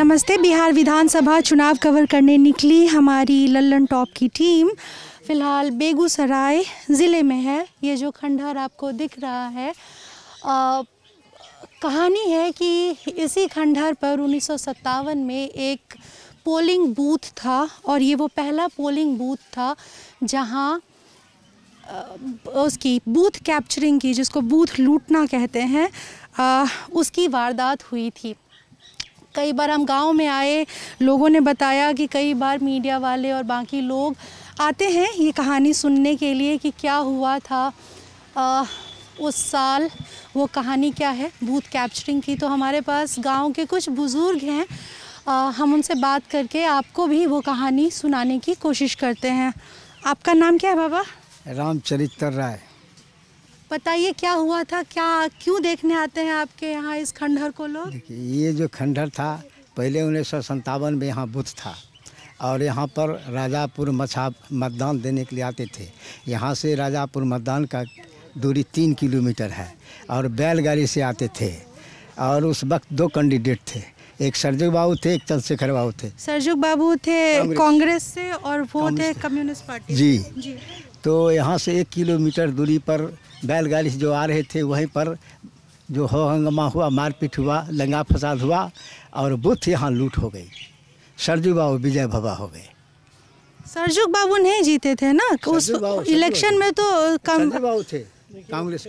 नमस्ते बिहार विधानसभा चुनाव कवर करने निकली हमारी लल्लन टॉप की टीम फ़िलहाल बेगूसराय ज़िले में है ये जो खंडहर आपको दिख रहा है आ, कहानी है कि इसी खंडहर पर उन्नीस में एक पोलिंग बूथ था और ये वो पहला पोलिंग बूथ था जहाँ उसकी बूथ कैप्चरिंग की जिसको बूथ लूटना कहते हैं आ, उसकी वारदात हुई थी कई बार हम गांव में आए लोगों ने बताया कि कई बार मीडिया वाले और बाकी लोग आते हैं ये कहानी सुनने के लिए कि क्या हुआ था आ, उस साल वो कहानी क्या है भूत कैप्चरिंग की तो हमारे पास गांव के कुछ बुज़ुर्ग हैं आ, हम उनसे बात करके आपको भी वो कहानी सुनाने की कोशिश करते हैं आपका नाम क्या है बाबा रामचरित्र राय बताइए क्या हुआ था क्या क्यों देखने आते हैं आपके यहाँ इस खंडहर को लोग ये जो खंडहर था पहले उन्नीस सौ संतावन में यहाँ बुद्ध था और यहाँ पर राजापुर मछा मतदान देने के लिए आते थे यहाँ से राजापुर मतदान का दूरी तीन किलोमीटर है और बैलगाड़ी से आते थे और उस वक्त दो कैंडिडेट थे एक सरजुग बाबू थे एक चंद्रशेखर बाबू थे सरजुग बाबू थे कांग्रेस से और वो थे कम्युनिस्ट पार्टी जी, जी। तो यहाँ से एक किलोमीटर दूरी पर बैलगाड़ी से जो आ रहे थे वहीं पर जो हो हंगामा हुआ मारपीट हुआ लंगा फसाद हुआ और बुथ यहाँ लूट हो गई सरजू बाबू विजय भवा हो गए सरजू बाबू नहीं जीते थे ना उस इलेक्शन में तो कम बाबू थे कांग्रेस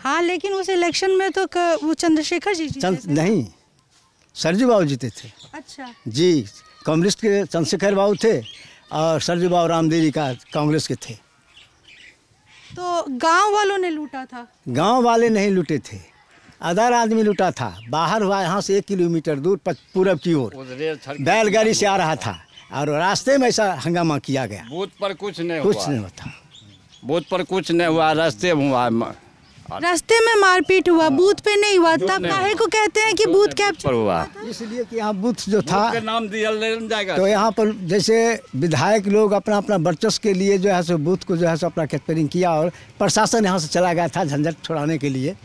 हाँ लेकिन उस इलेक्शन में तो वो चंद्रशेखर जी जीते चंद, नहीं सरजू बाबू जीते थे अच्छा जी कांग्रेस के चंद्रशेखर बाबू थे और सरजू बाबू रामदेव जी का कांग्रेस के थे तो गांव वालों ने लूटा था गांव वाले नहीं लूटे थे अदर आदमी लूटा था बाहर हुआ यहाँ से एक किलोमीटर दूर पूरब की ओर बैलगाड़ी से आ रहा था और रास्ते में ऐसा हंगामा किया गया बूथ पर कुछ नहीं कुछ नहीं होता बूथ पर कुछ नहीं हुआ रास्ते में हुआ रास्ते में मारपीट हुआ हाँ। बूथ पे नहीं हुआ तब काहे को कहते हैं कि बूथ कैप्चर हुआ इसलिए कि यहाँ बूथ जो था नाम दिया जाएगा तो यहाँ पर जैसे विधायक लोग अपना अपना वर्चस्व के लिए जो है सो बूथ को जो है सो अपना कैप्चरिंग किया और प्रशासन यहाँ से चला गया था झंझट छुड़ाने के लिए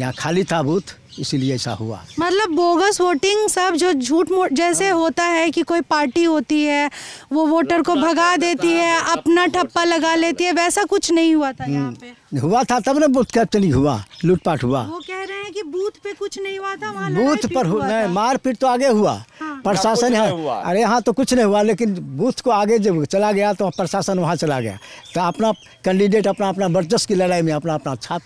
यहाँ खाली था बूथ इसीलिए ऐसा हुआ मतलब बोगस वोटिंग सब जो झूठ जैसे होता है कि कोई पार्टी होती है वो वोटर को भगा देती है अपना ठप्पा लगा लेती है वैसा कुछ नहीं हुआ था यहाँ हम्म, पे हुआ था तब ना बूथ कैप्टनिंग हुआ लूटपाट हुआ वो कह रहे हैं कि बूथ पे कुछ नहीं हुआ था बूथ पर मारपीट तो आगे हुआ हाँ। प्रशासन है अरे यहाँ तो कुछ नहीं हुआ लेकिन बूथ को आगे जब चला गया तो प्रशासन वहाँ चला गया तो अपना कैंडिडेट अपना अपना वर्चस्व की लड़ाई में अपना अपना छाप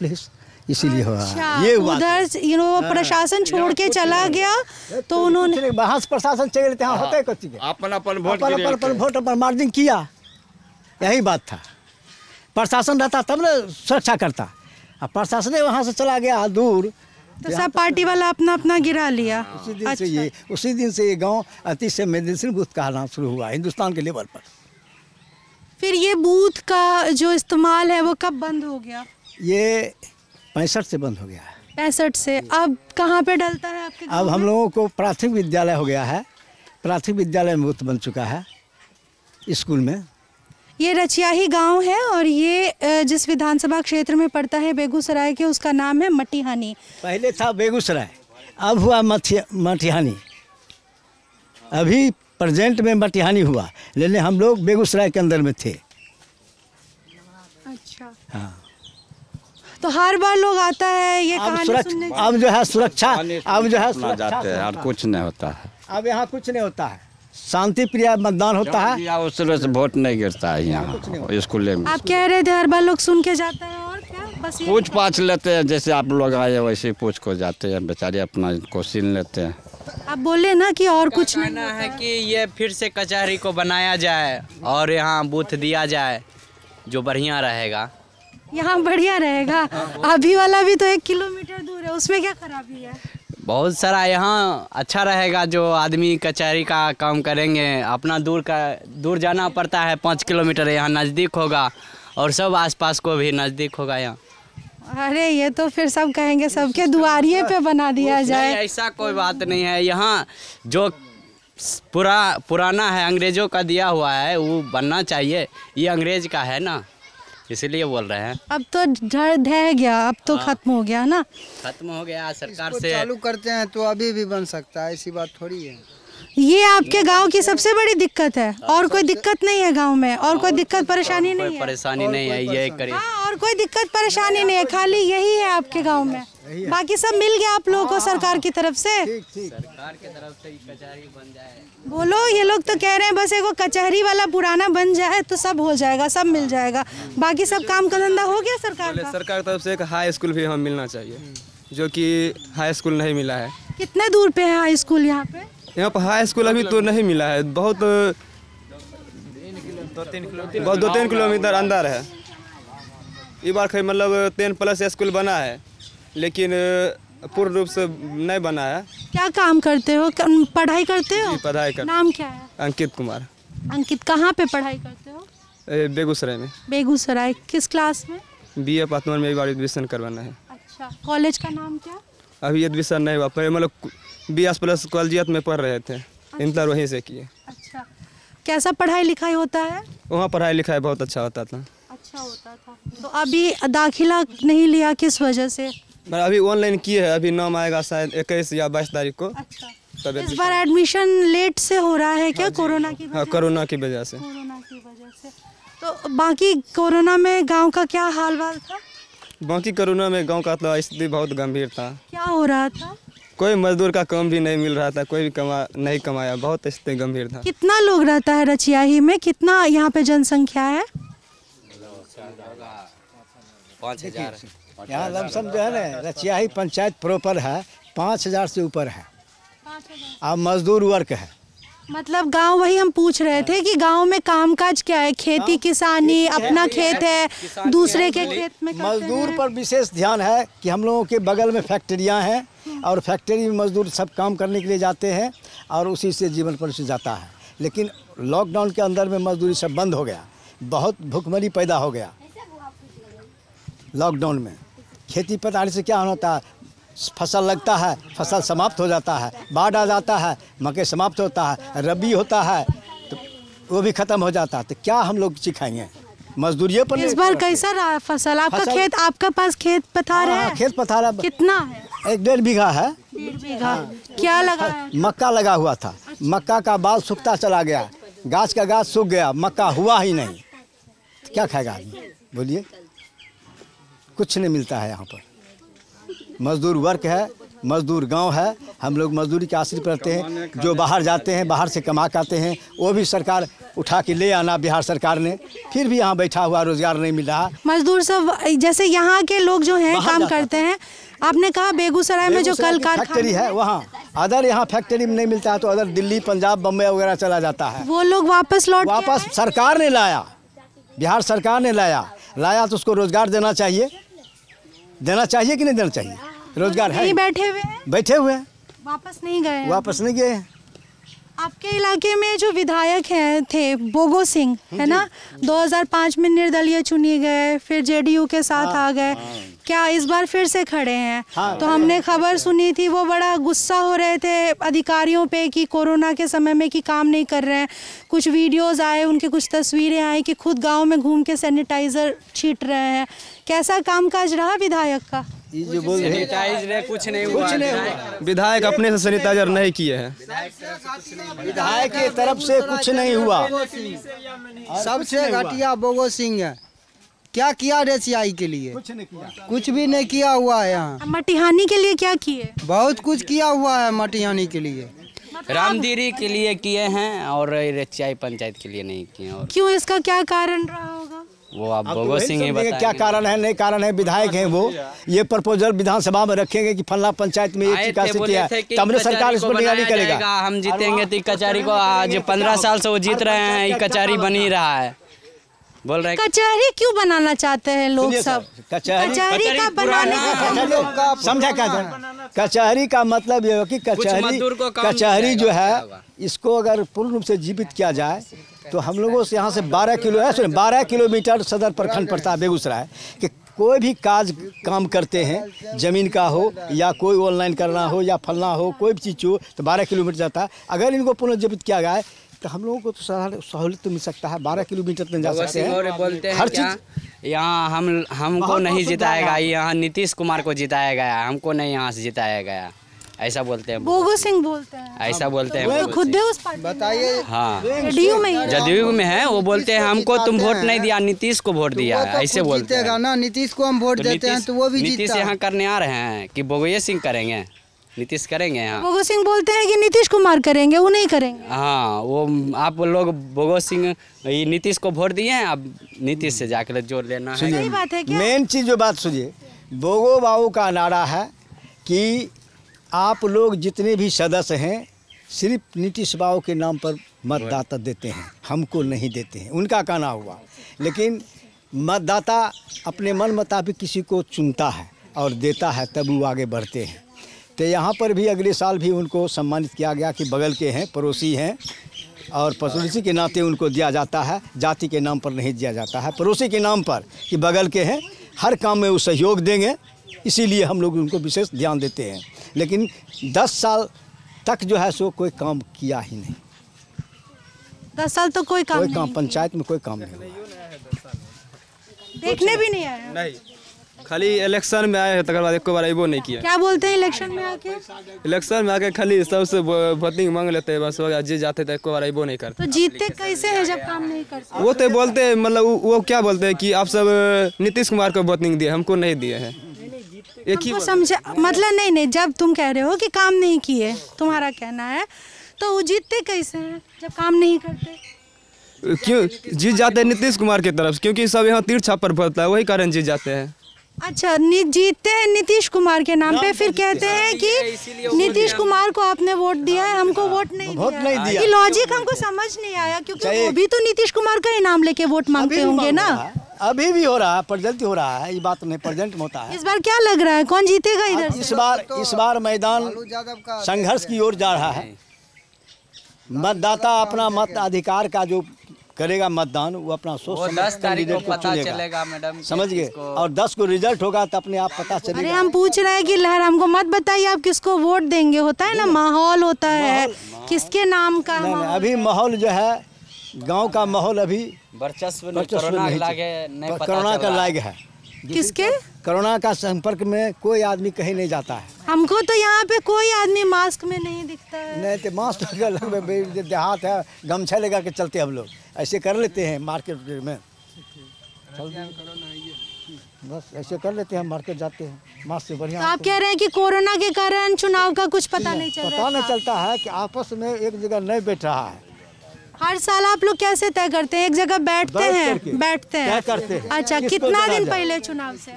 इसीलिए हुआ अच्छा, ये तो उधर यू नो हाँ। प्रशासन छोड़ के चला गया तो उन्होंने वहाँ से प्रशासन चले लेते हाँ, हाँ। होते कुछ अपन अपन वोट अपन अपन वोट अपन मार्जिन किया यही बात था प्रशासन रहता तब ना सुरक्षा करता अब प्रशासन वहाँ से चला गया दूर तो सब पार्टी वाला अपना अपना गिरा लिया उसी दिन अच्छा। से ये उसी दिन से ये गांव अति से मेदिन बूथ का शुरू हुआ हिंदुस्तान के लेवल पर फिर ये बूथ का जो इस्तेमाल है वो कब बंद हो गया ये पैंसठ से बंद हो गया है पैंसठ से अब कहाँ पे डलता है आपके अब हम लोगों को प्राथमिक विद्यालय हो गया है प्राथमिक विद्यालय मुक्त बन चुका है स्कूल में ये रचियाही गांव है और ये जिस विधानसभा क्षेत्र में पड़ता है बेगूसराय के उसका नाम है मटिहानी पहले था बेगूसराय अब हुआ मटिहानी अभी प्रजेंट में मटिहानी हुआ लेकिन हम लोग बेगूसराय के अंदर में थे अच्छा हाँ तो हर बार लोग आता है ये अब जो है सुरक्षा अब जो है जाते हैं और कुछ नहीं होता है अब यहाँ कुछ नहीं होता है शांति प्रिय मतदान होता है उससे वोट नहीं गिरता है यहाँ स्कूल में आप कह रहे थे हर बार लोग सुन के जाते हैं और क्या बस पूछ पाछ लेते हैं जैसे आप लोग आए वैसे पूछ को जाते हैं बेचारे अपना को सीन लेते हैं आप बोले ना कि और कुछ नहीं है कि ये फिर से कचहरी को बनाया जाए और यहाँ बूथ दिया जाए जो बढ़िया रहेगा यहाँ बढ़िया रहेगा हाँ, अभी वाला भी तो एक किलोमीटर दूर है उसमें क्या खराबी है बहुत सारा यहाँ अच्छा रहेगा जो आदमी कचहरी का काम करेंगे अपना दूर का दूर जाना पड़ता है पाँच किलोमीटर यहाँ नज़दीक होगा और सब आसपास को भी नज़दीक होगा यहाँ अरे ये तो फिर सब कहेंगे सबके दुआरिये पे बना दिया जाए ऐसा कोई बात नहीं है यहाँ जो पुरा पुराना है अंग्रेज़ों का दिया हुआ है वो बनना चाहिए ये अंग्रेज़ का है ना इसीलिए बोल रहे हैं अब तो डर धह गया अब तो हाँ। खत्म हो गया ना खत्म हो गया सरकार से चालू करते हैं तो अभी भी बन सकता है ऐसी बात थोड़ी है ये आपके गांव की सबसे बड़ी दिक्कत है हाँ, और कोई दिक्कत नहीं है गांव में और कोई हाँ, दिक्कत परेशानी नहीं है परेशानी नहीं है ये करीब और कोई दिक्कत परेशानी नहीं है खाली यही है आपके गाँव में बाकी सब मिल गया आप लोगों को सरकार की तरफ से सरकार की तरफ से कचहरी बन जाए बोलो ये लोग तो कह रहे हैं बस एगो कचहरी वाला पुराना बन जाए तो सब हो जाएगा सब मिल जाएगा बाकी सब काम का धंधा हो गया सरकार का सरकार तरफ से एक हाई स्कूल भी हमें मिलना चाहिए जो कि हाई स्कूल नहीं मिला है कितने दूर पे है हाई स्कूल यहाँ पे यहाँ पर हाई स्कूल अभी तो नहीं मिला है बहुत बहुत दो तीन किलोमीटर अंदर है इस बार मतलब टेन प्लस स्कूल बना है लेकिन पूर्ण रूप से नहीं बना है क्या काम करते हो पढ़ाई करते हो पढ़ाई कर नाम क्या है अंकित कुमार अंकित कहाँ पे पढ़ाई करते हो बेगूसराय में बेगूसराय किस क्लास में बी ए पाथमर में एक बार एडमिशन करवाना है अच्छा कॉलेज का नाम क्या अभी एडमिशन नहीं हुआ पर मतलब बी एस प्लस कॉलेजियत में पढ़ रहे थे अच्छा। वहीं से किए अच्छा कैसा पढ़ाई लिखाई होता है वहाँ पढ़ाई लिखाई बहुत अच्छा होता था अच्छा होता था तो अभी दाखिला नहीं लिया किस वजह से मैं मतलब अभी ऑनलाइन किए है अभी नाम आएगा शायद इक्कीस या बाईस तारीख को अच्छा इस बार एडमिशन लेट से हो रहा है क्या हाँ कोरोना की हाँ कोरोना की वजह से तो बाकी कोरोना में गांव का क्या हाल वाल था बाकी कोरोना में गांव का तो स्थिति बहुत गंभीर था क्या हो रहा था कोई मजदूर का काम भी नहीं मिल रहा था कोई भी कमा नहीं कमाया बहुत स्थिति गंभीर था कितना लोग रहता है रचिया ही में कितना यहाँ पे जनसंख्या है पाँच हजार यहाँ लमसम जो है ना रचिया ही पंचायत प्रॉपर है पाँच हज़ार से ऊपर है अब मजदूर वर्क है मतलब गांव वही हम पूछ रहे थे कि गांव में कामकाज क्या है खेती हाँ। किसानी अपना खेत है दूसरे के खेत में मजदूर पर विशेष ध्यान है कि हम लोगों के बगल में फैक्ट्रियां हैं हाँ। और फैक्ट्री में मजदूर सब काम करने के लिए जाते हैं और उसी से जीवन पर जाता है लेकिन लॉकडाउन के अंदर में मजदूरी सब बंद हो गया बहुत भुखमरी पैदा हो गया लॉकडाउन में खेती पताड़ी से क्या होता है फसल लगता है फसल समाप्त हो जाता है बाढ़ आ जाता है मके समाप्त होता है रबी होता है तो वो भी ख़त्म हो जाता है तो क्या हम लोग सिखाएंगे मजदूरी पर इस बार कैसा रहा फसल आपका फसल... खेत आपका पास खेत पथार हाँ, है खेत पथार है कितना है एक डेढ़ बीघा है बीघा क्या लगा मक्का लगा हुआ था मक्का का बाल सूखता चला गया गाछ का गाछ सूख गया मक्का हुआ ही नहीं क्या खाएगा आदमी बोलिए कुछ नहीं मिलता है यहाँ पर मजदूर वर्क है मजदूर गांव है हम लोग मजदूरी के आश्रित रहते हैं जो बाहर जाते हैं बाहर से कमा आते हैं वो भी सरकार उठा के ले आना बिहार सरकार ने फिर भी यहाँ बैठा हुआ रोजगार नहीं मिल रहा मजदूर सब जैसे यहाँ के लोग जो हैं काम करते हैं आपने कहा बेगूसराय में जो कल का फैक्ट्री है वहाँ अदर यहाँ फैक्ट्री में नहीं मिलता है तो अदर दिल्ली पंजाब बम्बई वगैरह चला जाता है वो लोग वापस लौट वापस सरकार ने लाया बिहार सरकार ने लाया लाया तो उसको रोजगार देना चाहिए देना चाहिए कि नहीं देना चाहिए रोजगार है बैठे हुए बैठे हुए वापस नहीं गए वापस नहीं गए आपके इलाके में जो विधायक हैं थे बोगो सिंह हाँ है ना 2005 में निर्दलीय चुनी गए फिर जेडीयू के साथ आ, हाँ, आ गए हाँ। क्या इस बार फिर से खड़े हैं हाँ, तो हमने खबर सुनी थी वो बड़ा गुस्सा हो रहे थे अधिकारियों पे कि कोरोना के समय में कि काम नहीं कर रहे हैं कुछ वीडियोस आए उनके कुछ तस्वीरें आई कि खुद गाँव में घूम के सैनिटाइज़र छीट रहे हैं कैसा कामकाज रहा विधायक का जो बोल रहे ने कुछ नहीं कुछ नहीं विधायक अपने से सैनिटाइजर नहीं किए हैं विधायक की तरफ से कुछ नहीं हुआ सबसे घटिया बोगो सिंह है क्या किया रेसियाई के लिए कुछ नहीं किया कुछ भी नहीं किया हुआ है यहाँ मटिहानी के लिए क्या किए बहुत कुछ किया हुआ है मटिहानी के लिए मतलब रामदीरी के लिए किए हैं और रेसियाई पंचायत के लिए नहीं किए क्यों इसका क्या कारण रहा होगा वो आप भगवत सिंह ही बताएंगे क्या कारण है नहीं कारण है विधायक हैं वो हाँ, हाँ, ये प्रपोजल विधानसभा में रखेंगे कि फलना पंचायत में ये चीज किया है तो हमने सरकार इस पर निगरानी करेगा हम जीतेंगे तो कचहरी को आज पंद्रह साल से वो जीत रहे हैं ये कचहरी बनी रहा है बोल रहे कचहरी क्यों बनाना चाहते हैं लोग सब कचहरी का बनाने समझा क्या कचहरी का मतलब ये हो कि कचहरी कचहरी जो है इसको अगर पूर्ण रूप से जीवित किया जाए तो हम लोगों से यहाँ से 12 किलो है सुनिए 12 किलोमीटर सदर प्रखंड पड़ता है बेगूसराय कि कोई भी काज काम करते हैं ज़मीन का हो या कोई ऑनलाइन करना हो या फलना हो कोई भी चीज़ हो तो बारह किलोमीटर जाता है अगर इनको पुनर्जीवित किया जाए तो हम लोगों को तो साधारण सहूलियत तो मिल सकता है बारह किलोमीटर तक जा सकते हैं हर चीज़ यहाँ हम हमको नहीं जिताया गया यहाँ नीतीश कुमार को जिताया गया हमको नहीं यहाँ से जिताया गया ऐसा बोलते हैं गोगो सिंह बोलते हैं ऐसा हाँ, बोलते हैं खुद है उस बताइए हाँ जदयू में जदयू में है वो बोलते हैं हमको तो तुम वोट नहीं दिया नीतीश को वोट तो दिया है ऐसे बोलते हैं ना नीतीश को हम वोट तो देते हैं तो वो भी नीतीश यहाँ करने आ रहे हैं कि बोगोये सिंह करेंगे नीतीश करेंगे यहाँ बोगो सिंह बोलते हैं कि नीतीश कुमार करेंगे वो नहीं करेंगे हाँ वो आप लोग बोगो सिंह नीतीश को वोट दिए हैं आप नीतीश से जाकर जोर लेना बात है मेन चीज़ जो बात सुनिए बोगो बाबू का नारा है कि आप लोग जितने भी सदस्य हैं सिर्फ नीतीश बाबू के नाम पर मतदाता देते हैं हमको नहीं देते हैं उनका कहना हुआ लेकिन मतदाता अपने मन मुताबिक किसी को चुनता है और देता है तब वो आगे बढ़ते हैं तो यहाँ पर भी अगले साल भी उनको सम्मानित किया गया कि बगल के हैं पड़ोसी हैं और पड़ोसी के नाते उनको दिया जाता है जाति के नाम पर नहीं दिया जाता है पड़ोसी के नाम पर कि बगल के हैं हर काम में वो सहयोग देंगे इसीलिए हम लोग उनको विशेष ध्यान देते हैं लेकिन दस साल तक जो है सो कोई काम किया ही नहीं दस साल तो कोई काम कोई काम पंचायत में कोई काम नहीं देखने भी नहीं आया नहीं खाली इलेक्शन में आए तक एक बार अब नहीं किया क्या बोलते हैं इलेक्शन में आके इलेक्शन में आके खाली सबसे वोटिंग मांग लेते हैं बस जी जाते एक बार अब नहीं करते तो जीतते कैसे हैं जब काम नहीं करते वो तो बोलते हैं मतलब वो क्या बोलते हैं कि आप सब नीतीश कुमार को वोटिंग दिए हमको नहीं दिए हैं एक ही मतलब नहीं नहीं जब तुम कह रहे हो कि काम नहीं किए तुम्हारा कहना है तो वो जीतते कैसे हैं जब काम नहीं करते क्यों जीत जाते हैं नीतीश कुमार की तरफ क्योंकि सब यहाँ तीर्थ पर पड़ता है वही कारण जीत जाते हैं अच्छा जीतते हैं नीतीश कुमार के नाम, पे फिर तो कहते हैं हाँ, कि नीतीश कुमार को आपने वोट दिया है हाँ, हमको हाँ, वोट नहीं वोट नहीं दिया लॉजिक हमको समझ नहीं आया क्योंकि वो भी तो नीतीश कुमार का ही नाम लेके वोट मांगते होंगे ना अभी भी हो रहा है प्रजेंट हो रहा है ये बात नहीं प्रजेंट में होता है इस बार क्या लग रहा है कौन जीतेगा इधर इस बार इस बार मैदान संघर्ष की ओर जा रहा है मतदाता अपना मत अधिकार का जो करेगा मतदान वो अपना सोच दस तारीख को पता चलेगा मैडम समझ गए और दस को रिजल्ट होगा तो अपने आप पता चलेगा अरे हम पूछ रहे हैं कि लहर हमको मत बताइए आप किसको वोट देंगे होता है ना माहौल होता है किसके नाम का अभी माहौल जो है गांव का माहौल अभी वर्चस्व कोरोना का लाग है किसके कोरोना का संपर्क में कोई आदमी कहीं नहीं जाता है हमको तो यहाँ पे कोई आदमी मास्क में नहीं दिखता है नहीं तो मास्क देहात तो है गमछा लगा के चलते हम लोग ऐसे कर लेते हैं मार्केट में बस ऐसे कर लेते हैं मार्केट जाते हैं मास्क से बढ़िया तो आप कह रहे हैं कि कोरोना के कारण चुनाव का कुछ पता नहीं चल पता नहीं चलता है कि आपस में एक जगह नहीं बैठ रहा है हर साल आप लोग कैसे तय करते हैं एक जगह बैठते हैं बैठते हैं करते हैं अच्छा कितना दिन पहले चुनाव से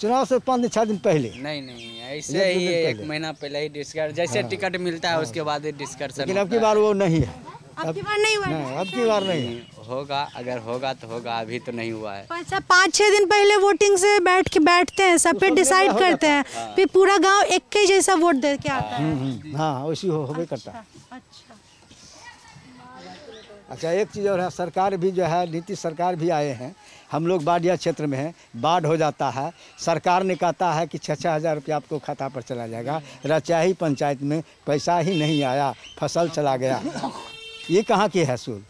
चुनाव से पाँच दिन छः दिन पहले नहीं नहीं ऐसे ही एक महीना पहले ही डिस्कर जैसे हाँ। टिकट मिलता है उसके बाद ही डिस्कशन लेकिन अब की बार वो नहीं है अब की बार नहीं हुआ अब की बार नहीं होगा अगर होगा तो होगा अभी तो नहीं हुआ है सब अच्छा, पाँच छः दिन पहले वोटिंग से बैठ के बैठते हैं सब तो पे डिसाइड करते हैं हाँ। फिर पूरा गांव एक के जैसा वोट दे के आता है हम्म, हम्म, हम्म। हाँ वैसी करता अच्छा, अच्छा अच्छा एक चीज़ और है सरकार भी जो है नीतीश सरकार भी आए हैं हम लोग बाढ़िया क्षेत्र में हैं बाढ़ हो जाता है सरकार ने कहता है कि छः छः हज़ार रुपया आपको खाता पर चला जाएगा रचाही पंचायत में पैसा ही नहीं आया फसल चला गया ये कहाँ की है सूल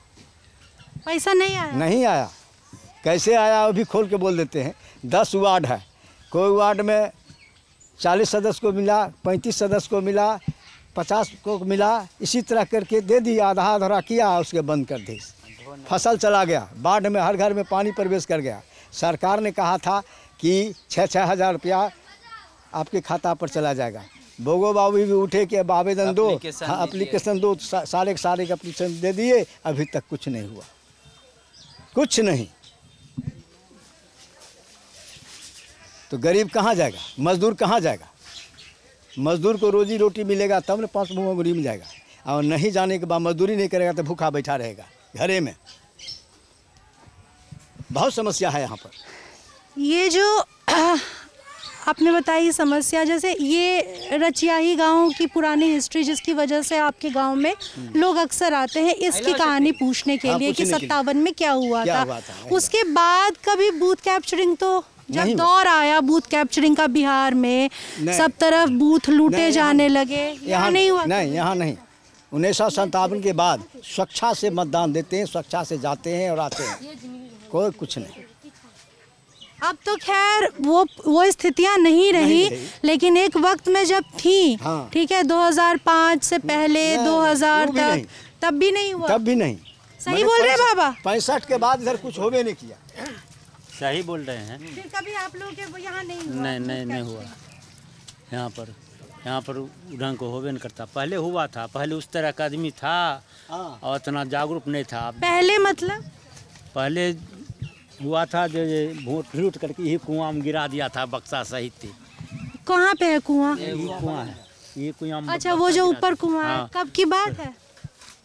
पैसा नहीं आया नहीं आया कैसे आया वो भी खोल के बोल देते हैं दस वार्ड है कोई वार्ड में चालीस सदस्य को मिला पैंतीस सदस्य को मिला पचास को मिला इसी तरह करके दे दिया आधा अधूरा किया उसके बंद कर दी फसल चला गया बाढ़ में हर घर में पानी प्रवेश कर गया सरकार ने कहा था कि छः छः हज़ार रुपया आपके खाता पर चला जाएगा बोगो बाबू भी उठे कि अब आवेदन दो अप्लीकेशन हाँ, दो सारे के सारे अप्लीकेशन दे दिए अभी तक कुछ नहीं हुआ कुछ नहीं तो गरीब कहाँ जाएगा मजदूर कहाँ जाएगा मजदूर को रोजी रोटी मिलेगा तब न पाँच भूमा में जाएगा और नहीं जाने के बाद मजदूरी नहीं करेगा तो भूखा बैठा रहेगा घरे में बहुत समस्या है यहाँ पर ये जो आपने बताई समस्या जैसे ये रचियाही गाँव की पुरानी हिस्ट्री जिसकी वजह से आपके गांव में हम्म। लोग अक्सर आते हैं इसकी कहानी पूछने के हाँ, लिए कि सत्तावन में क्या हुआ क्या था, हुआ था उसके बाद कभी बूथ कैप्चरिंग तो जब दौर आया बूथ कैप्चरिंग का बिहार में सब तरफ बूथ लूटे जाने लगे यहाँ नहीं हुआ नहीं यहाँ नहीं उन्नीस सौ संतावन के बाद स्वच्छा से मतदान देते हैं स्वच्छा से जाते हैं और आते हैं कोई कुछ नहीं अब तो खैर वो वो स्थितियां नहीं रही लेकिन एक वक्त में जब थी हाँ। ठीक है 2005 से पहले 2000 तक तब भी नहीं हुआ तब भी नहीं सही बोल रहे बाबा पैंसठ के बाद इधर कुछ हो भी नहीं किया सही बोल रहे हैं फिर कभी आप लोग यहाँ नहीं हुआ नहीं नहीं नहीं हुआ यहाँ पर यहाँ पर ढंग को होबे नहीं करता पहले हुआ था पहले उस तरह का आदमी था हाँ। और इतना जागरूक नहीं था पहले मतलब पहले हुआ था जो वोट लूट करके यही कुआं में गिरा दिया था बक्सा सहित कहाँ पे है कुआं ये कुआं है ये कुआं अच्छा वो जो ऊपर कुआं है हाँ। कब की बात है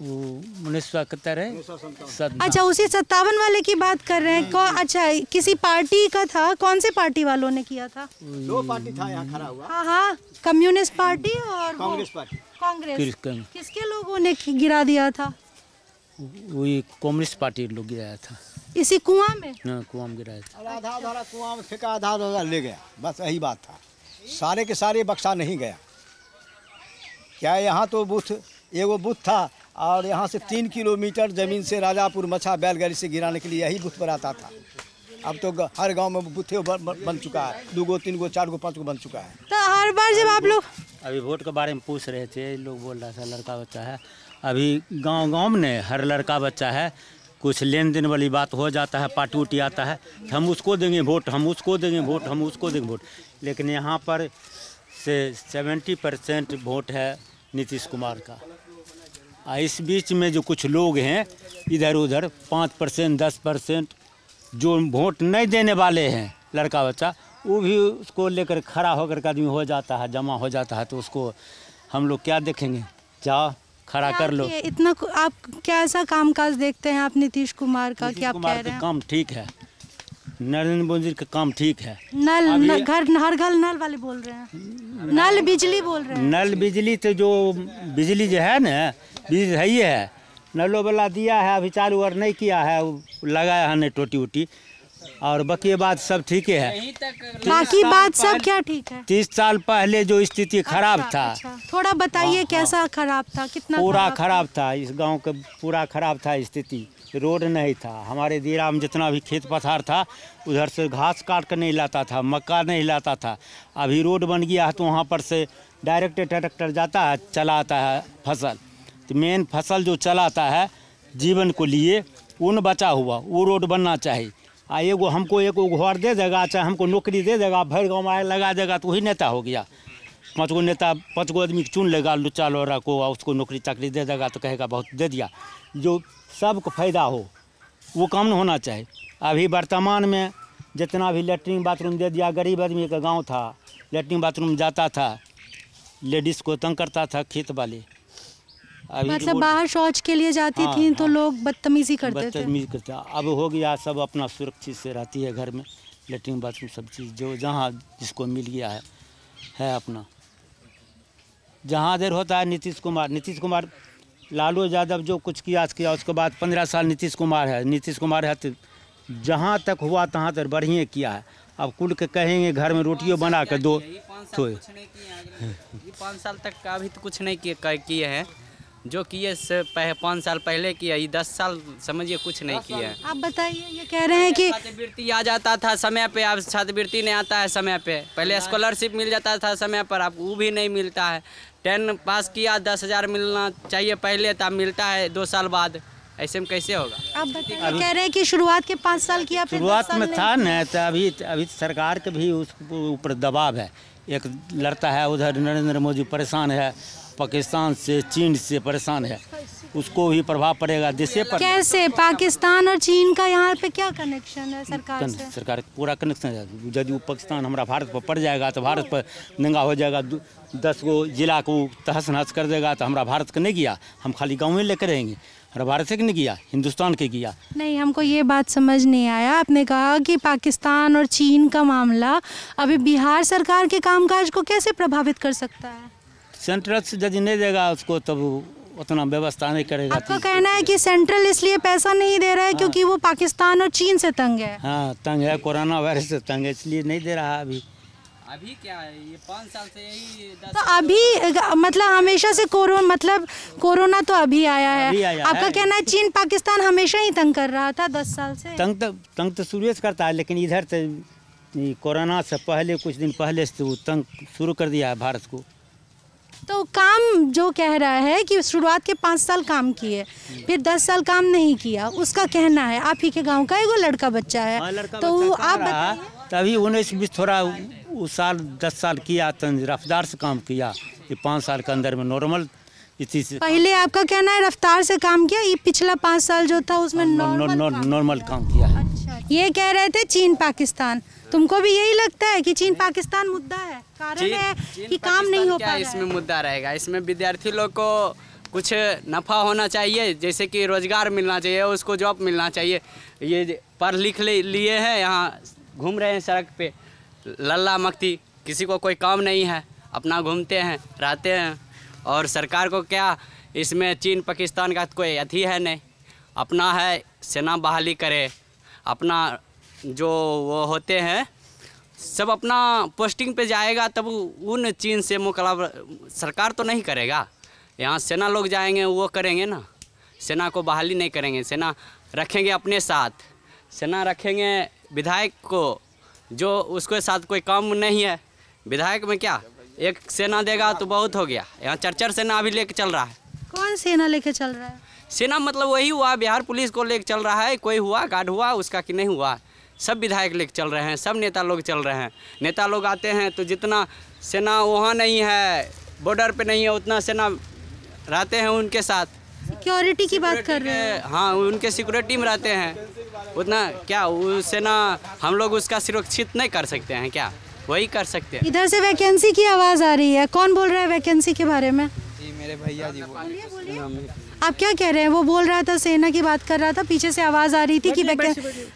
उन्नीस सौ इकहत्तर है अच्छा उसी सत्तावन वाले की बात कर रहे हैं हम्म। कौन अच्छा किसी पार्टी का था कौन से पार्टी वालों ने किया था दो पार्टी था यहाँ खड़ा हुआ हाँ हाँ कम्युनिस्ट पार्टी और कांग्रेस पार्टी कांग्रेस किसके लोगों ने गिरा दिया था वही कम्युनिस्ट पार्टी लोग गिराया था इसी कुआं में हाँ, कुआं में गिराया था आधा आधा कुआं में फेंका आधा आधा ले गया बस यही बात था सारे के सारे बक्सा नहीं गया क्या यहाँ तो बूथ एगो बूथ था और यहाँ से तीन किलोमीटर ज़मीन से राजापुर मछा बैलगाड़ी से गिराने के लिए यही बूथ पर आता था अब तो हर गांव में बूथे बन चुका है दो गो तीन गो चार गो पाँच गो बन चुका है तो हर बार जब आप लोग अभी वोट के बारे में पूछ रहे थे लोग बोल रहा था लड़का बच्चा है अभी गांव गांव में हर लड़का बच्चा है कुछ लेन देन वाली बात हो जाता है पार्टी उटी आता है तो हम उसको देंगे वोट हम उसको देंगे वोट हम उसको देंगे वोट लेकिन यहाँ पर से सेवेंटी परसेंट वोट है नीतीश कुमार का इस बीच में जो कुछ लोग हैं इधर उधर पाँच परसेंट दस परसेंट जो वोट नहीं देने वाले हैं लड़का बच्चा वो भी उसको लेकर खड़ा होकर के आदमी हो जाता है जमा हो जाता है तो उसको हम लोग क्या देखेंगे जाओ खड़ा कर लो इतना आप क्या ऐसा काम काज देखते हैं आप नीतीश कुमार का क्या कुमार कह रहे हैं? काम ठीक है नरेंद्र मोदी का काम ठीक है नल घर हर घर नल वाले बोल रहे हैं नल बिजली बोल रहे हैं नल बिजली तो जो बिजली जो है ना बीज है ही है नलो वाला दिया है अभी चालू और नहीं किया है लगाया है नहीं टोटी उटी और बाकी बात सब ठीक है बाकी बात सब क्या ठीक है तीस साल पहले जो स्थिति अच्छा, खराब अच्छा, था अच्छा। थोड़ा बताइए हाँ, कैसा हाँ। खराब था कितना पूरा खराब था इस गांव का पूरा खराब था स्थिति रोड नहीं था हमारे दीरा में जितना भी खेत पथार था उधर से घास काट कर नहीं लाता था मक्का नहीं लाता था अभी रोड बन गया है तो वहाँ पर से डायरेक्ट ट्रैक्टर जाता है चला है फसल तो मेन फसल जो चलाता है जीवन को लिए उन बचा हुआ वो रोड बनना चाहिए आ एगो हमको एगो घर दे देगा चाहे हमको नौकरी दे देगा भर गाँव में लगा देगा तो वही नेता हो गया पाँच गो नेता पाँच गो आदमी चुन लेगा लुच्चा लोरा को और उसको नौकरी चाकरी दे देगा तो कहेगा बहुत दे दिया जो सबको फायदा हो वो काम न होना चाहिए अभी वर्तमान में जितना भी लेटरिन बाथरूम दे दिया गरीब आदमी का गांव था लेटरिन बाथरूम जाता था लेडीज़ को तंग करता था खेत वाले तो मतलब बाहर शौच के लिए जाती हाँ, थी तो हाँ, तो लोग बदतमीजी करते बदतमीजी करते अब हो गया सब अपना सुरक्षित से रहती है घर में लेटरिन बाथरूम सब चीज़ जो जहाँ जिसको मिल गया है है अपना जहाँ देर होता है नीतीश कुमार नीतीश कुमार लालू यादव जो कुछ किया किया उसके बाद पंद्रह साल नीतीश कुमार है नीतीश कुमार है तो जहाँ तक हुआ तहाँ तक बढ़िया किया है अब कुल के कहेंगे घर में रोटियों बना कर दो तो पाँच साल तक का अभी तो कुछ नहीं किए हैं जो किए से पाँच साल पहले किया ये दस साल समझिए कुछ नहीं किया आप बताइए ये कह रहे हैं कि छात्रवृत्ति आ जाता था समय पे अब छात्रवृत्ति नहीं आता है समय पे पहले स्कॉलरशिप मिल जाता था समय पर अब वो भी नहीं मिलता है टेन पास किया दस हज़ार मिलना चाहिए पहले तब मिलता है दो साल बाद ऐसे में कैसे होगा आप बताइए कह रहे हैं कि शुरुआत के पाँच साल किया शुरुआत में था न तो अभी अभी सरकार के भी उस ऊपर दबाव है एक लड़ता है उधर नरेंद्र मोदी परेशान है पाकिस्तान से चीन से परेशान है उसको भी प्रभाव पड़ेगा देश पर कैसे पाकिस्तान और चीन का यहाँ पे क्या कनेक्शन है सरकार से? सरकार पूरा कनेक्शन है यदि पाकिस्तान हमारा भारत पर पड़ जाएगा तो भारत पर नंगा हो जाएगा दस गो जिला को तहस नहस कर देगा तो हमारा भारत का नहीं किया हम खाली गाँव में लेकर रहेंगे हमारा भारत से नहीं किया हिंदुस्तान के किया नहीं हमको ये बात समझ नहीं आया आपने कहा कि पाकिस्तान और चीन का मामला अभी बिहार सरकार के कामकाज को कैसे प्रभावित कर सकता है सेंट्रल से जज नहीं देगा उसको तब उतना व्यवस्था नहीं करेगा आपका कहना है कि सेंट्रल इसलिए पैसा नहीं दे रहा है क्योंकि हाँ। वो पाकिस्तान और चीन से तंग है हाँ तंग है कोरोना वायरस से तंग है इसलिए नहीं दे रहा अभी अभी क्या है ये पाँच साल से यही तो अभी मतलब हमेशा से कोरोना मतलब कोरोना तो अभी आया है अभी आया आपका है। कहना है चीन पाकिस्तान हमेशा ही तंग कर रहा था दस साल से तंग तो तंग तो शुरू से करता है लेकिन इधर से कोरोना से पहले कुछ दिन पहले से वो तंग शुरू कर दिया है भारत को तो काम जो कह रहा है कि शुरुआत के पाँच साल काम किए फिर दस साल काम नहीं किया उसका कहना है आप ही के गाँव का एगो लड़का बच्चा है हाँ, लड़का तो बच्चा आप तभी उन्नीस बीस थोड़ा उस साल दस साल किया तो रफ्तार से काम किया कि पाँच साल के अंदर में नॉर्मल पहले आपका कहना है रफ्तार से काम किया ये पिछला पाँच साल जो था उसमें हाँ, नॉर्मल काम किया है अच्छा। ये कह रहे थे चीन पाकिस्तान तुमको भी यही लगता है कि चीन पाकिस्तान मुद्दा है कारण है कि काम नहीं हो पाया इसमें मुद्दा रहेगा इसमें विद्यार्थी लोग को कुछ नफा होना चाहिए जैसे कि रोजगार मिलना चाहिए उसको जॉब मिलना चाहिए ये पढ़ लिख लिए हैं यहाँ घूम रहे हैं सड़क पे लल्ला मक्ती किसी को कोई काम नहीं है अपना घूमते हैं रहते हैं और सरकार को क्या इसमें चीन पाकिस्तान का कोई अथी है नहीं अपना है सेना बहाली करे अपना जो वो होते हैं सब अपना पोस्टिंग पे जाएगा तब उन चीन से मुकाबला सरकार तो नहीं करेगा यहाँ सेना लोग जाएंगे वो करेंगे ना सेना को बहाली नहीं करेंगे सेना रखेंगे अपने साथ सेना रखेंगे विधायक को जो उसके साथ कोई काम नहीं है विधायक में क्या एक सेना देगा तो बहुत हो गया यहाँ चर्चर सेना अभी लेके चल रहा है कौन सेना लेके चल रहा है सेना मतलब वही हुआ बिहार पुलिस को लेकर चल रहा है कोई हुआ गार्ड हुआ उसका कि नहीं हुआ सब विधायक लेकर चल रहे हैं सब नेता लोग चल रहे हैं नेता लोग आते हैं तो जितना सेना वहाँ नहीं है बॉर्डर पे नहीं है उतना सेना रहते हैं उनके साथ सिक्योरिटी की बात कर रहे हैं हाँ उनके सिक्योरिटी में रहते हैं उतना क्या सेना हम लोग उसका सुरक्षित नहीं कर सकते हैं क्या वही कर सकते हैं इधर से वैकेंसी की आवाज़ आ रही है कौन बोल रहा है वैकेंसी के बारे में जी मेरे भैया जी बोलिए बोलिए आप क्या कह रहे हैं वो बोल रहा था सेना की बात कर रहा था पीछे से आवाज़ आ रही थी कि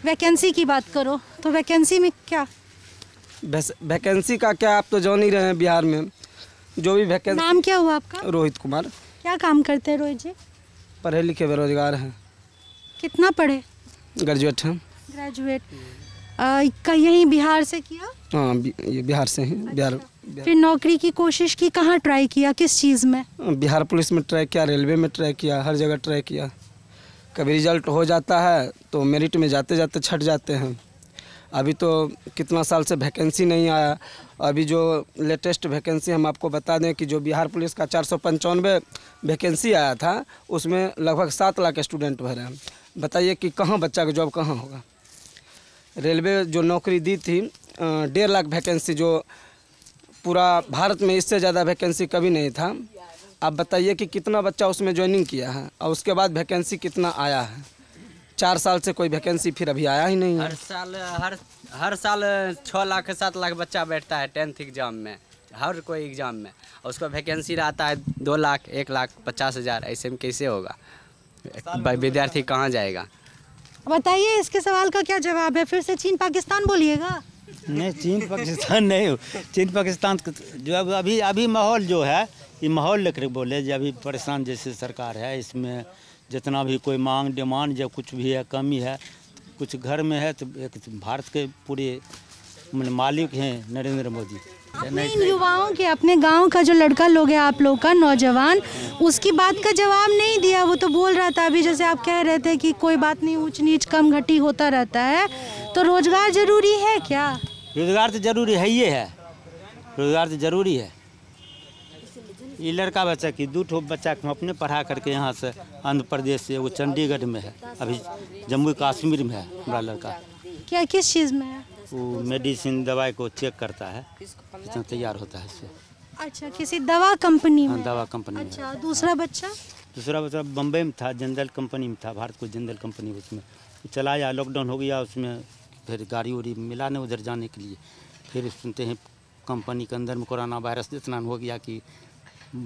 वैकेंसी की बात करो तो वैकेंसी में क्या वैकेंसी का क्या आप तो जान ही रहे हैं बिहार में जो भी वैकेंसी नाम क्या हुआ आपका रोहित कुमार क्या काम करते हैं रोहित जी पढ़े लिखे बेरोजगार हैं कितना पढ़े ग्रेजुएट हैं ग्रेजुएट यहीं बिहार से किया हाँ बिहार से हैं बिहार अच्छा। फिर नौकरी की कोशिश की कहाँ ट्राई किया किस चीज़ में बिहार पुलिस में ट्राई किया रेलवे में ट्राई किया हर जगह ट्राई किया कभी रिजल्ट हो जाता है तो मेरिट में जाते जाते छट जाते हैं अभी तो कितना साल से वैकेंसी नहीं आया अभी जो लेटेस्ट वैकेंसी हम आपको बता दें कि जो बिहार पुलिस का चार सौ पंचानवे वैकेंसी आया था उसमें लगभग सात लाख स्टूडेंट भरे हैं बताइए कि कहाँ बच्चा का जॉब कहाँ होगा रेलवे जो नौकरी दी थी डेढ़ लाख वैकेंसी जो पूरा भारत में इससे ज़्यादा वैकेंसी कभी नहीं था आप बताइए कि कितना बच्चा उसमें ज्वाइनिंग किया है और उसके बाद वैकेंसी कितना आया है चार साल से कोई वैकेंसी फिर अभी आया ही नहीं है हर साल हर हर साल छः लाख सात लाख बच्चा बैठता है टेंथ एग्जाम में हर कोई एग्ज़ाम में और उसका वैकेंसी रहता है दो लाख एक लाख पचास हज़ार ऐसे में कैसे होगा विद्यार्थी कहाँ जाएगा बताइए इसके सवाल का क्या जवाब है फिर से चीन पाकिस्तान बोलिएगा नहीं चीन पाकिस्तान नहीं चीन पाकिस्तान तो जो अब अभी अभी माहौल जो है ये माहौल लेकर बोले जो अभी परेशान जैसे सरकार है इसमें जितना भी कोई मांग डिमांड या कुछ भी है कमी है कुछ घर में है तो एक तो भारत के पूरे मालिक हैं नरेंद्र मोदी अपने इन युवाओं के अपने गांव का जो लड़का लोग है आप लोग का नौजवान उसकी बात का जवाब नहीं दिया वो तो बोल रहा था अभी जैसे आप कह रहे थे कि कोई बात नहीं ऊंच नीच कम घटी होता रहता है तो रोजगार जरूरी है क्या रोजगार तो जरूरी है ही है रोजगार तो जरूरी है ये लड़का बच्चा की दो ठो बच्चा को हम अपने पढ़ा करके यहाँ से आंध्र प्रदेश से वो चंडीगढ़ में है अभी जम्मू कश्मीर में है हमारा लड़का क्या किस चीज़ में है वो मेडिसिन दवाई को चेक करता है इतना तैयार होता है इससे अच्छा किसी दवा कंपनी हाँ, में दवा कंपनी अच्छा दूसरा बच्चा दूसरा बच्चा बम्बई में था जनरल कंपनी में था भारत को जनरल कंपनी उसमें चलाया लॉकडाउन हो गया उसमें फिर गाड़ी उड़ी मिला नहीं उधर जाने के लिए फिर सुनते हैं कंपनी के अंदर में कोरोना वायरस इतना हो गया कि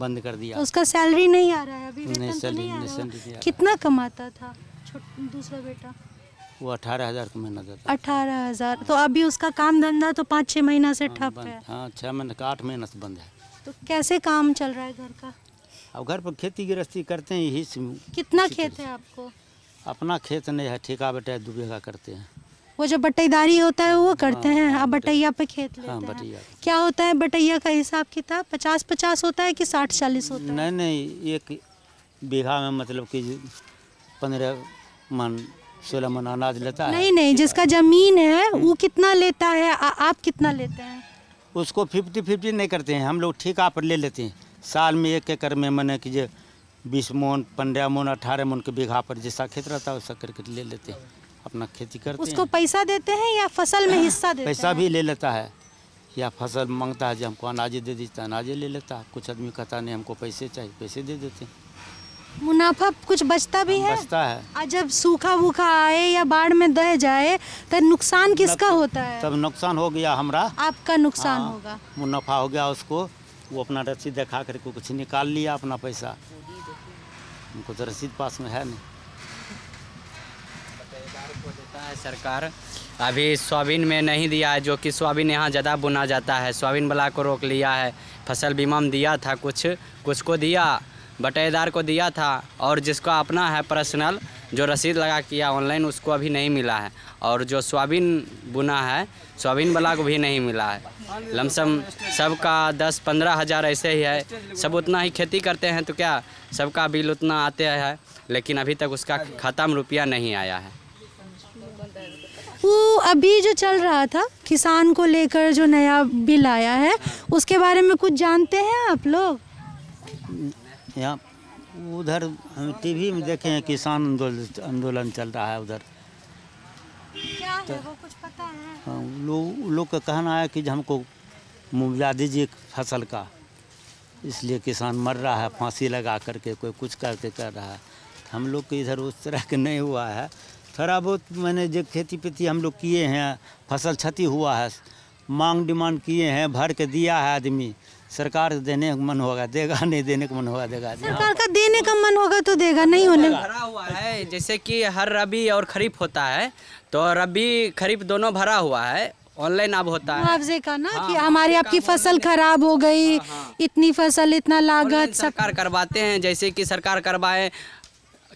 बंद कर दिया तो उसका सैलरी नहीं आ रहा है अभी नहीं सैलरी तो नहीं रहा कितना कमाता था दूसरा बेटा वो अठारह हज़ार का महीना देता अठारह हज़ार तो अभी उसका काम धंधा तो पाँच छः महीना से हाँ, ठप है हाँ छः महीने का आठ महीना से बंद है तो कैसे काम चल रहा है घर का अब घर पर खेती गृहस्थी करते हैं यही कितना खेत है आपको अपना खेत नहीं है ठेका बेटा दो बीघा करते हैं वो जो बटेदारी होता है वो करते हाँ, हैं हाँ, आप बटैया पे खेत हाँ, लेते हाँ, हैं क्या होता है बटैया का हिसाब किताब पचास पचास होता है कि साठ चालीस होता है नहीं नहीं एक बीघा में मतलब कि पंद्रह मन सोलह मन अनाज लेता है नहीं नहीं जिसका जमीन है वो कितना लेता है आ, आप कितना लेते हैं उसको फिफ्टी फिफ्टी नहीं करते हैं हम लोग ठेका पर ले लेते हैं साल में एक एकड़ में मैंने कीजिए जो बीस मोन पंद्रह मोन अठारह मोन के बीघा पर जैसा खेत रहता है वैसा करके ले लेते हैं अपना खेती करते उसको हैं। पैसा देते हैं या फसल में हिस्सा देते पैसा हैं? भी ले लेता है या फसल मांगता है जो हमको अनाजे दे देता है अनाजे ले लेता है कुछ आदमी कहता नहीं हमको पैसे चाहिए पैसे दे देते हैं मुनाफा कुछ बचता भी है बचता है और जब सूखा वूखा आए या बाढ़ में दह जाए तो नुकसान किसका होता है तब नुकसान हो गया हमारा आपका नुकसान हाँ, होगा मुनाफा हो गया उसको वो अपना रसीद दिखा करके कुछ निकाल लिया अपना पैसा उनको तो रसीद पास में है नहीं देता है सरकार अभी सोयाबीन में नहीं दिया है जो कि सोयाबीन यहाँ ज़्यादा बुना जाता है सोयाबीन वाला को रोक लिया है फसल बीमा में दिया था कुछ कुछ को दिया बटेदार को दिया था और जिसका अपना है पर्सनल जो रसीद लगा किया ऑनलाइन उसको अभी नहीं मिला है और जो सोयाबीन बुना है सोयाबीन वाला को भी नहीं मिला है लमसम सबका दस पंद्रह हज़ार ऐसे ही है सब उतना ही खेती करते हैं तो क्या सबका बिल उतना आते हैं लेकिन अभी तक उसका खाता में रुपया नहीं आया है वो अभी जो चल रहा था किसान को लेकर जो नया बिल आया है उसके बारे में कुछ जानते हैं आप लोग यहाँ उधर हम टीवी में देखे हैं किसान आंदोलन चल रहा है उधर तो लोग लो का कहना है कि हमको मुआवजा दीजिए फसल का इसलिए किसान मर रहा है फांसी लगा करके कोई कुछ करके कर रहा है हम लोग के इधर उस तरह के नहीं हुआ है थोड़ा बहुत मैंने जो खेती पेती हम लोग किए हैं फसल क्षति हुआ है मांग डिमांड किए हैं भर के दिया है आदमी सरकार तो देने का मन होगा देगा नहीं देने का मन होगा देगा सरकार का देने का मन होगा तो देगा नहीं होने भरा हुआ है जैसे कि हर रबी और खरीफ होता है तो रबी खरीफ दोनों भरा हुआ है ऑनलाइन अब होता है मुआवजे का ना हाँ, कि हमारी आपकी फसल खराब हो गई हाँ, हाँ। इतनी फसल इतना लागत सरकार करवाते हैं जैसे कि सरकार करवाए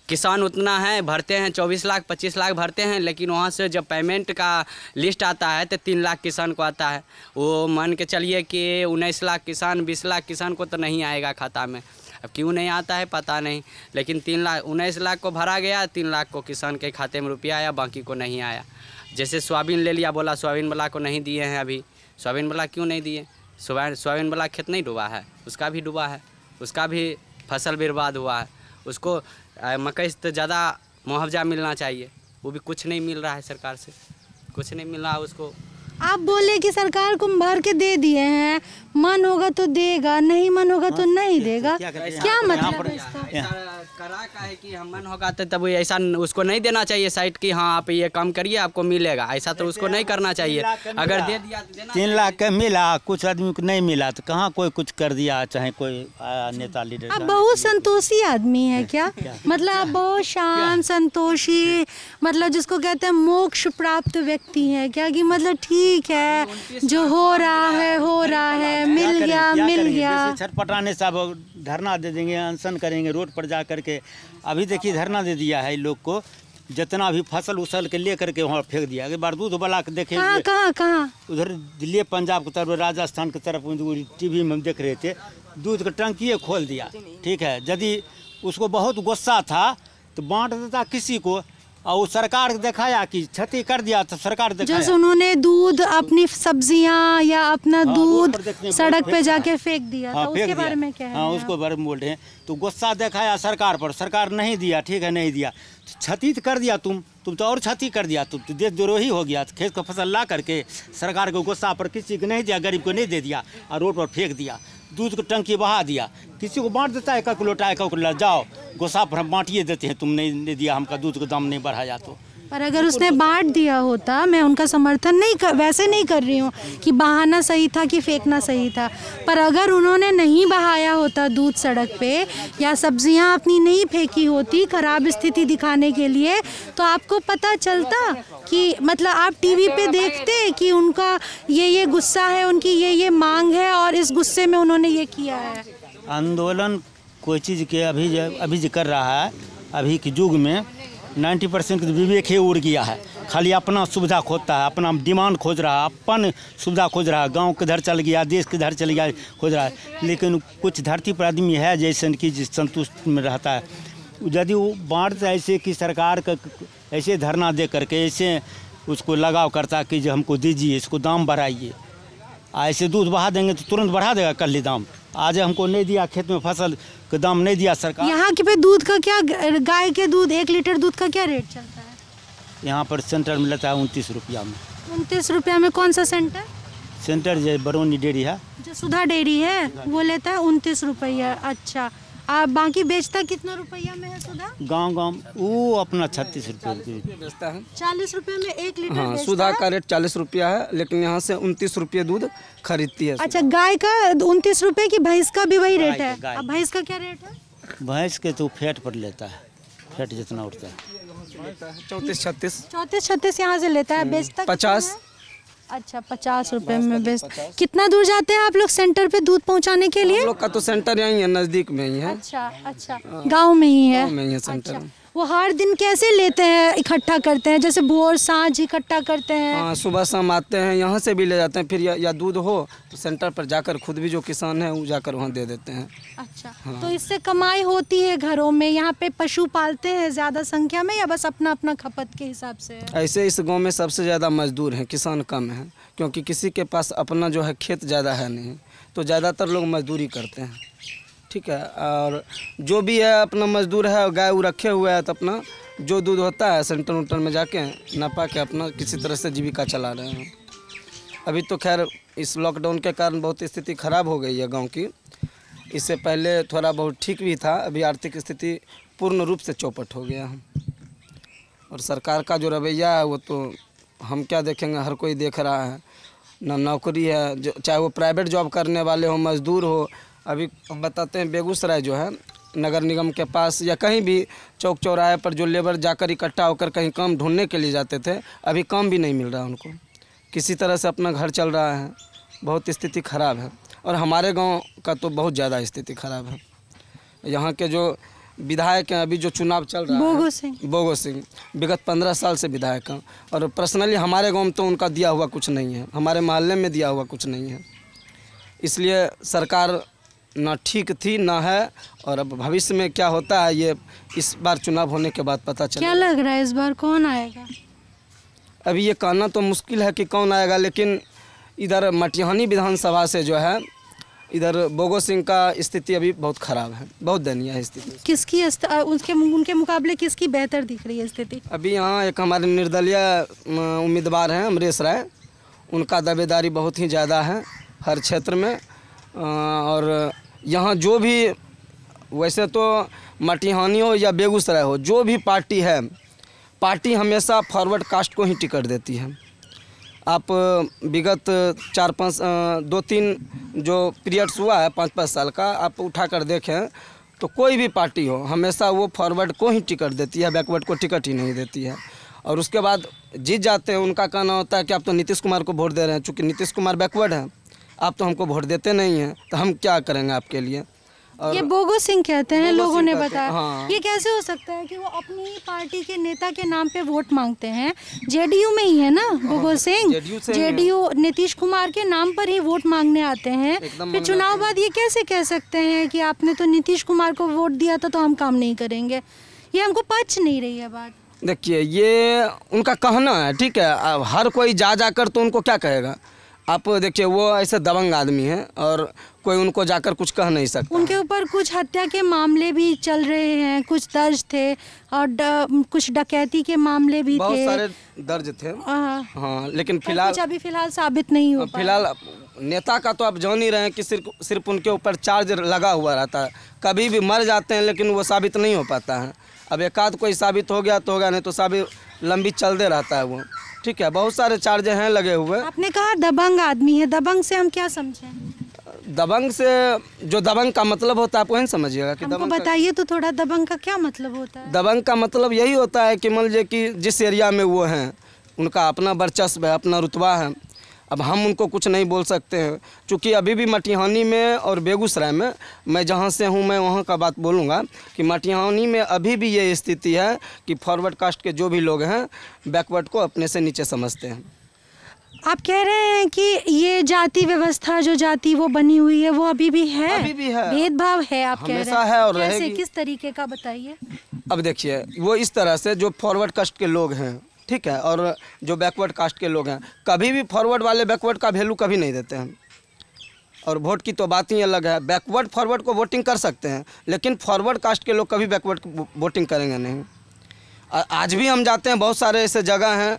किसान उतना है भरते हैं चौबीस लाख पच्चीस लाख भरते हैं लेकिन वहाँ से जब पेमेंट का लिस्ट आता है तो तीन लाख किसान को आता है वो मान के चलिए कि उन्नीस लाख किसान बीस लाख किसान को तो नहीं आएगा खाता में अब क्यों नहीं आता है पता नहीं लेकिन तीन लाख उन्नीस लाख को भरा गया तीन लाख को किसान के खाते में रुपया आया बाकी को नहीं आया जैसे सोयाबीन ले लिया बोला सोयाबीन वाला को नहीं दिए हैं अभी सोयाबीन वाला क्यों नहीं दिए सोयाबीन वाला खेत नहीं डूबा है उसका भी डूबा है उसका भी फसल बर्बाद हुआ है उसको मकई से तो ज़्यादा मुआवजा मिलना चाहिए वो भी कुछ नहीं मिल रहा है सरकार से कुछ नहीं मिल रहा उसको आप बोले कि सरकार को भर के दे दिए हैं मन होगा तो देगा नहीं मन होगा तो हाँ। नहीं देगा क्या, मतलब करा का है कि हम मन होगा तो तब ऐसा उसको नहीं देना चाहिए साइट की हाँ आप ये काम करिए आपको मिलेगा ऐसा तो उसको नहीं करना चाहिए अगर दे दिया तो तीन लाख का मिला कुछ आदमी को नहीं मिला तो कहाँ कोई कुछ कर दिया चाहे कोई नेता लीडर आप बहुत संतोषी आदमी है क्या मतलब आप बहुत शांत संतोषी मतलब जिसको कहते हैं मोक्ष प्राप्त व्यक्ति है क्या की मतलब ठीक है हाँ, जो हो रहा है हो रहा है मिल गया मिल गया छटपटाने से अब धरना दे देंगे अनशन करेंगे रोड पर जा करके अभी देखिए धरना दे दिया है लोग को जितना भी फसल उसल के ले करके वहाँ फेंक दिया अगर बार दूध वाला के देखे कहाँ कहाँ उधर दिल्ली पंजाब की तरफ राजस्थान की तरफ टी वी में हम देख रहे थे दूध का टंकी खोल दिया ठीक है यदि उसको बहुत गुस्सा था तो बांट देता किसी को और सरकार दिखाया कि क्षति कर दिया तो सरकार जैसे उन्होंने दूध अपनी सब्जियां या अपना हाँ, दूध सड़क पे जाके फेंक दिया हाँ, फेंक उसके बारे में क्या है हाँ उसको बारे में बोल रहे हैं तो गुस्सा दिखाया सरकार पर सरकार नहीं दिया ठीक है नहीं दिया तो क्षति तो कर दिया तुम तुम तो और क्षति कर दिया तुम तो देश द्रोही हो गया खेत का फसल ला करके सरकार को गुस्सा पर किसी को नहीं दिया गरीब को नहीं दे दिया और रोड पर फेंक दिया दूध का टंकी बहा दिया किसी को बांट देता है एक लोटा एक जाओ गोसा पर हम बांटिए देते हैं तुमने दिया हमका दूध का दाम नहीं बढ़ाया तो पर अगर उसने बांट दिया होता मैं उनका समर्थन नहीं कर वैसे नहीं कर रही हूँ कि बहाना सही था कि फेंकना सही था पर अगर उन्होंने नहीं बहाया होता दूध सड़क पे या सब्जियाँ अपनी नहीं फेंकी होती ख़राब स्थिति दिखाने के लिए तो आपको पता चलता कि मतलब आप टीवी पे देखते कि उनका ये ये गुस्सा है उनकी ये ये मांग है और इस गुस्से में उन्होंने ये किया है आंदोलन कोई चीज़ के अभी अभी कर रहा है अभी के युग में नाइन्टी परसेंट विवेक ही उड़ गया है खाली अपना सुविधा खोजता है अपना डिमांड खोज रहा है अपन सुविधा खोज रहा है गांव किधर चल गया देश के किधर चल गया खोज रहा है लेकिन कुछ धरती पर आदमी है जैसे कि संतुष्ट में रहता है यदि वो बाढ़ ऐसे कि सरकार का ऐसे धरना दे करके ऐसे उसको लगाव करता कि जो हमको दीजिए इसको दाम बढ़ाइए ऐसे दूध बढ़ा देंगे तो तुरंत बढ़ा देगा कल ही दाम आज हमको नहीं दिया खेत में फसल कोई दाम नहीं दिया सरकार यहाँ के पे दूध का क्या गाय के दूध एक लीटर दूध का क्या रेट चलता है यहाँ पर सेंटर में लेता है उनतीस रुपया में उनतीस रुपया में कौन सा सेंटर सेंटर जो बरौनी डेयरी है जो सुधा डेयरी है वो लेता है उनतीस रुपया अच्छा आप बाकी बेचता कितना रुपया में है सुधा गांव गांव वो अपना छत्तीस रुपये बेचता है चालीस रुपये में एक लीटर हाँ सुधा का रेट चालीस रुपया है लेकिन यहाँ से उनतीस रुपये दूध खरीदती है अच्छा गाय का उनतीस रुपये की भैंस का भी वही रेट है भैंस का क्या रेट है भैंस के तो फेट पर लेता है फेट जितना उठता है चौतीस छत्तीस चौतीस छत्तीस यहाँ से लेता है हम्म, बेचता पचास अच्छा पचास रुपए में बेच कितना दूर जाते हैं आप लोग सेंटर पे दूध पहुंचाने के लिए हम लोग का तो सेंटर यहीं है नजदीक में ही है अच्छा अच्छा गांव में ही है गाँव में ही है अच्छा। सेंटर वो हर दिन कैसे लेते हैं इकट्ठा करते हैं जैसे भोर साँझ इकट्ठा करते हैं हाँ सुबह शाम आते हैं यहाँ से भी ले जाते हैं फिर या, या दूध हो तो सेंटर पर जाकर खुद भी जो किसान है वो जाकर वहाँ दे देते हैं अच्छा हाँ। तो इससे कमाई होती है घरों में यहाँ पे पशु पालते हैं ज़्यादा संख्या में या बस अपना अपना खपत के हिसाब से ऐसे इस गाँव में सबसे ज़्यादा मजदूर है किसान कम है क्योंकि किसी के पास अपना जो है खेत ज़्यादा है नहीं तो ज़्यादातर लोग मजदूरी करते हैं ठीक है और जो भी है अपना मजदूर है गाय वो रखे हुए है तो अपना जो दूध होता है सेंटर उन्टर में जाके नपा के अपना किसी तरह से जीविका चला रहे हैं अभी तो खैर इस लॉकडाउन के कारण बहुत स्थिति खराब हो गई है गांव की इससे पहले थोड़ा बहुत ठीक भी था अभी आर्थिक स्थिति पूर्ण रूप से चौपट हो गया है और सरकार का जो रवैया है वो तो हम क्या देखेंगे हर कोई देख रहा है ना नौकरी है जो चाहे वो प्राइवेट जॉब करने वाले हो मजदूर हो अभी हम बताते हैं बेगूसराय जो है नगर निगम के पास या कहीं भी चौक चौराहे पर जो लेबर जाकर इकट्ठा होकर कहीं काम ढूंढने के लिए जाते थे अभी काम भी नहीं मिल रहा उनको किसी तरह से अपना घर चल रहा है बहुत स्थिति ख़राब है और हमारे गांव का तो बहुत ज़्यादा स्थिति ख़राब है यहाँ के जो विधायक हैं अभी जो चुनाव चल रहा बोगो है सिंह बोगो सिंह विगत पंद्रह साल से विधायक हैं और पर्सनली हमारे गाँव में तो उनका दिया हुआ कुछ नहीं है हमारे मोहल्ले में दिया हुआ कुछ नहीं है इसलिए सरकार ना ठीक थी ना है और अब भविष्य में क्या होता है ये इस बार चुनाव होने के बाद पता चला क्या लग रहा है इस बार कौन आएगा अभी ये कहना तो मुश्किल है कि कौन आएगा लेकिन इधर मटिहानी विधानसभा से जो है इधर बोगो सिंह का स्थिति अभी बहुत खराब है बहुत दयनीय है स्थिति किसकी उनके उनके मुकाबले किसकी बेहतर दिख रही है स्थिति अभी यहाँ एक हमारे निर्दलीय उम्मीदवार हैं अमरीश राय उनका दावेदारी बहुत ही ज़्यादा है हर क्षेत्र में और यहाँ जो भी वैसे तो मटिहानी हो या बेगूसराय हो जो भी पार्टी है पार्टी हमेशा फॉरवर्ड कास्ट को ही टिकट देती है आप विगत चार पाँच दो तीन जो पीरियड्स हुआ है पाँच पाँच साल का आप उठा कर देखें तो कोई भी पार्टी हो हमेशा वो फॉरवर्ड को ही टिकट देती है बैकवर्ड को टिकट ही नहीं देती है और उसके बाद जीत जाते हैं उनका कहना होता है कि आप तो नीतीश कुमार को वोट दे रहे हैं चूँकि नीतीश कुमार बैकवर्ड हैं आप तो हमको वोट देते नहीं हैं तो हम क्या करेंगे आपके लिए ये बोगो सिंह कहते हैं लोगों ने बताया हाँ। ये कैसे हो सकता है कि वो अपनी पार्टी के नेता के नाम पे वोट मांगते हैं जेडीयू में ही है ना हाँ, बोगो हाँ, सिंह जेडीयू नीतीश कुमार के नाम पर ही वोट मांगने आते हैं फिर चुनाव बाद ये कैसे कह सकते हैं कि आपने तो नीतीश कुमार को वोट दिया था तो हम काम नहीं करेंगे ये हमको पच नहीं रही है बात देखिए ये उनका कहना है ठीक है अब हर कोई जा जाकर तो उनको क्या कहेगा आप देखिए वो ऐसे दबंग आदमी है और कोई उनको जाकर कुछ कह नहीं सकता उनके ऊपर कुछ हत्या के मामले भी चल रहे हैं कुछ दर्ज थे और द, कुछ डकैती के मामले भी बहुत थे सारे दर्ज थे हाँ लेकिन फिलहाल अभी फिलहाल साबित नहीं हो फिलहाल नेता का तो आप जान ही रहे हैं कि सिर्फ सिर्फ उनके ऊपर चार्ज लगा हुआ रहता है कभी भी मर जाते हैं लेकिन वो साबित नहीं हो पाता है अब एकाध कोई साबित हो गया तो हो गया नहीं तो साबित लंबी चलते रहता है वो ठीक है बहुत सारे चार्जे हैं लगे हुए आपने कहा दबंग आदमी है दबंग से हम क्या समझें दबंग से जो दबंग का मतलब होता है आप वही समझिएगा कि दबंग बताइए तो थोड़ा दबंग का क्या मतलब होता है दबंग का मतलब यही होता है कि मान लीजिए कि जिस एरिया में वो हैं उनका अपना वर्चस्व है अपना रुतबा है अब हम उनको कुछ नहीं बोल सकते हैं क्योंकि अभी भी मटिहानी में और बेगूसराय में मैं जहाँ से हूँ मैं वहाँ का बात बोलूँगा कि मटिहानी में अभी भी ये स्थिति है कि फॉरवर्ड कास्ट के जो भी लोग हैं बैकवर्ड को अपने से नीचे समझते हैं आप कह रहे हैं कि ये जाति व्यवस्था जो जाति वो बनी हुई है वो अभी भी है अभी भी है भेदभाव है आप कह रहे हैं है और कैसे किस तरीके का बताइए अब देखिए वो इस तरह से जो फॉरवर्ड कास्ट के लोग हैं ठीक है और जो बैकवर्ड कास्ट के लोग हैं कभी भी फॉरवर्ड वाले बैकवर्ड का वैल्यू कभी नहीं देते हैं और वोट की तो बात ही अलग है बैकवर्ड फॉरवर्ड को वोटिंग कर सकते हैं लेकिन फॉरवर्ड कास्ट के लोग कभी बैकवर्ड वोटिंग करेंगे नहीं आज भी हम जाते हैं बहुत सारे ऐसे जगह हैं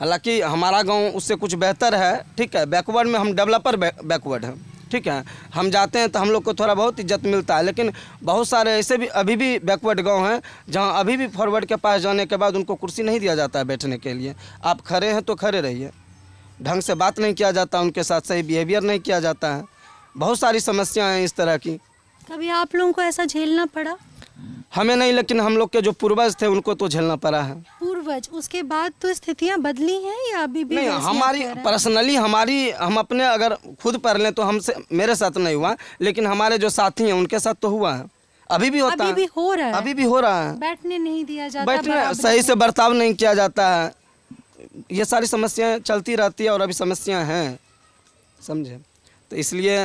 हालांकि हमारा गांव उससे कुछ बेहतर है ठीक है बैकवर्ड में हम डेवलपर बैकवर्ड हैं ठीक है हम जाते हैं तो हम लोग को थोड़ा बहुत इज्जत मिलता है लेकिन बहुत सारे ऐसे भी अभी भी बैकवर्ड गाँव हैं जहाँ अभी भी फॉरवर्ड के पास जाने के बाद उनको कुर्सी नहीं दिया जाता है बैठने के लिए आप खड़े हैं तो खड़े रहिए ढंग से बात नहीं किया जाता उनके साथ सही बिहेवियर नहीं किया जाता है बहुत सारी समस्याएँ हैं इस तरह की कभी आप लोगों को ऐसा झेलना पड़ा हमें नहीं लेकिन हम लोग के जो पूर्वज थे उनको तो झेलना पड़ा है पूर्वज उसके बाद तो स्थितियाँ बदली हैं या अभी भी नहीं हमारी पर्सनली हमारी हम अपने अगर खुद पढ़ लें तो हमसे मेरे साथ नहीं हुआ लेकिन हमारे जो साथी हैं उनके साथ तो हुआ है अभी भी होता अभी भी हो रहा है अभी भी हो रहा है बैठने नहीं दिया जाता बैठने सही से बर्ताव नहीं किया जाता है ये सारी समस्याएं चलती रहती है और अभी समस्याएं हैं समझे तो इसलिए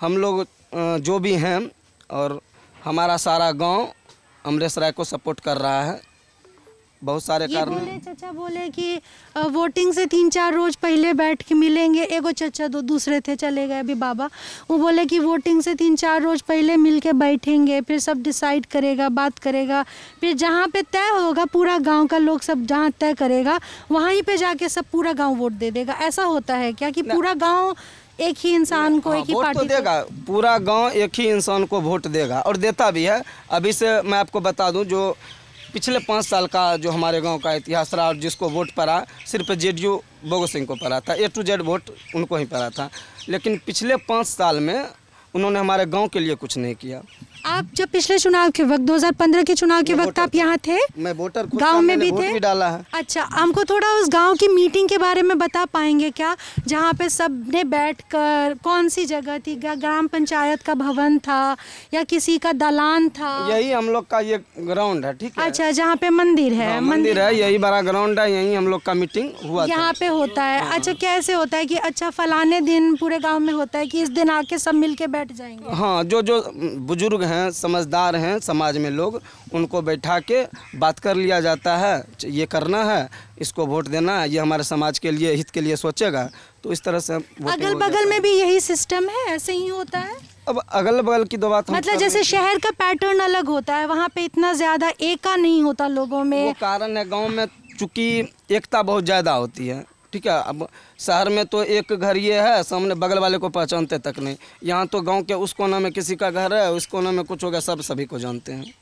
हम लोग जो भी हैं और हमारा सारा गांव अमरेश राय को सपोर्ट कर रहा है बहुत सारे कारण चाचा बोले कि वोटिंग से तीन चार रोज पहले बैठ के मिलेंगे एगो चाचा दो दूसरे थे चले गए अभी बाबा वो बोले कि वोटिंग से तीन चार रोज पहले मिल के बैठेंगे फिर सब डिसाइड करेगा बात करेगा फिर जहाँ पे तय होगा पूरा गांव का लोग सब जहाँ तय करेगा वहीं पे जाके सब पूरा गाँव वोट दे देगा ऐसा होता है क्या कि पूरा गाँव एक ही इंसान को हाँ, एक ही तो पार्टी तो देगा पूरा गांव एक ही इंसान को वोट देगा और देता भी है अभी से मैं आपको बता दूं जो पिछले पाँच साल का जो हमारे गांव का इतिहास रहा और जिसको वोट पड़ा सिर्फ जे डी बोगो सिंह को पड़ा था ए टू जेड वोट उनको ही पड़ा था लेकिन पिछले पाँच साल में उन्होंने हमारे गाँव के लिए कुछ नहीं किया आप जब पिछले चुनाव के वक्त 2015 के चुनाव के वक्त आप यहाँ थे मैं वोटर गांव में भी थे भी डाला है अच्छा हमको थोड़ा उस गांव की मीटिंग के बारे में बता पाएंगे क्या जहाँ पे सब ने बैठ कर कौन सी जगह थी ग्राम पंचायत का भवन था या किसी का दलान था यही हम लोग का ये ग्राउंड है ठीक है अच्छा जहाँ पे मंदिर है हाँ, मंदिर है यही बड़ा ग्राउंड है यही हम लोग का मीटिंग हुआ यहाँ पे होता है हाँ। अच्छा कैसे होता है की अच्छा फलाने दिन पूरे गाँव में होता है की इस दिन आके सब मिल बैठ जाएंगे हाँ जो जो बुजुर्ग है हैं समझदार हैं समाज में लोग उनको बैठा के बात कर लिया जाता है ये करना है इसको वोट देना है ये हमारे समाज के लिए हित के लिए सोचेगा तो इस तरह से अगल बगल में भी यही सिस्टम है ऐसे ही होता है अब अगल बगल की दो बात मतलब जैसे शहर का पैटर्न अलग होता है वहाँ पे इतना ज्यादा एका नहीं होता लोगों में वो कारण है गाँव में चूंकि एकता बहुत ज़्यादा होती है ठीक है अब शहर में तो एक घर ये है सामने बगल वाले को पहचानते तक नहीं यहाँ तो गांव के उस कोना में किसी का घर है उस कोना में कुछ होगा सब सभी को जानते हैं